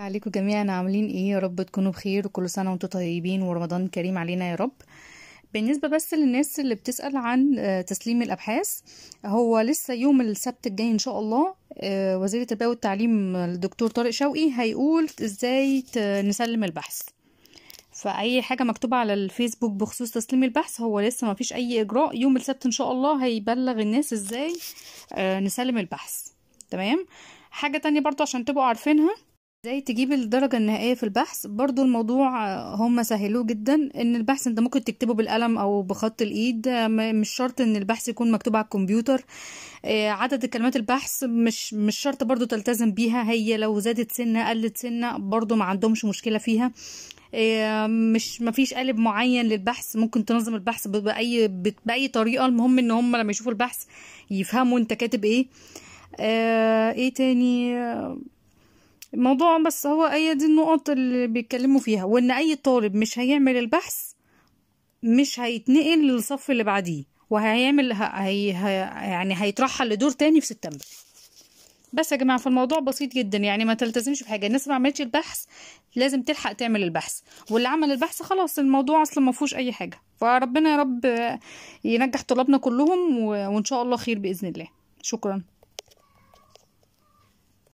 عليكم جميعا عاملين ايه يا رب تكونوا بخير وكل سنه وانتم طيبين ورمضان كريم علينا يا رب بالنسبه بس للناس اللي بتسال عن آه، تسليم الابحاث هو لسه يوم السبت الجاي ان شاء الله آه، وزيره التربيه والتعليم الدكتور طارق شوقي هيقول ازاي نسلم البحث فاي حاجه مكتوبه على الفيسبوك بخصوص تسليم البحث هو لسه ما فيش اي اجراء يوم السبت ان شاء الله هيبلغ الناس ازاي آه، نسلم البحث تمام حاجه تانية برضو عشان تبقوا عارفينها ازاي تجيب الدرجة النهائية في البحث برضو الموضوع آه، هم سهلوه جدا ان البحث انت ممكن تكتبه بالقلم او بخط الايد آه، مش شرط ان البحث يكون مكتوب على الكمبيوتر آه، عدد كلمات البحث مش مش شرط برضو تلتزم بيها هي لو زادت سنة قلت سنة برضو ما عندهمش مشكلة فيها مش مفيش قالب معين للبحث ممكن تنظم البحث بأي بأي طريقة المهم ان هم لما يشوفوا البحث يفهموا انت كاتب ايه ايه تاني الموضوع بس هو هي دي النقط اللي بيتكلموا فيها وان اي طالب مش هيعمل البحث مش هيتنقل للصف اللي بعديه وهيعمل هي... هي... يعني هيترحل لدور تاني في سبتمبر بس يا جماعه فالموضوع بسيط جدا يعني ما تلتزمش بحاجه الناس اللي ما عملتش البحث لازم تلحق تعمل البحث واللي عمل البحث خلاص الموضوع اصلا ما فيهوش اي حاجه فربنا يا رب ينجح طلابنا كلهم وان شاء الله خير باذن الله شكرا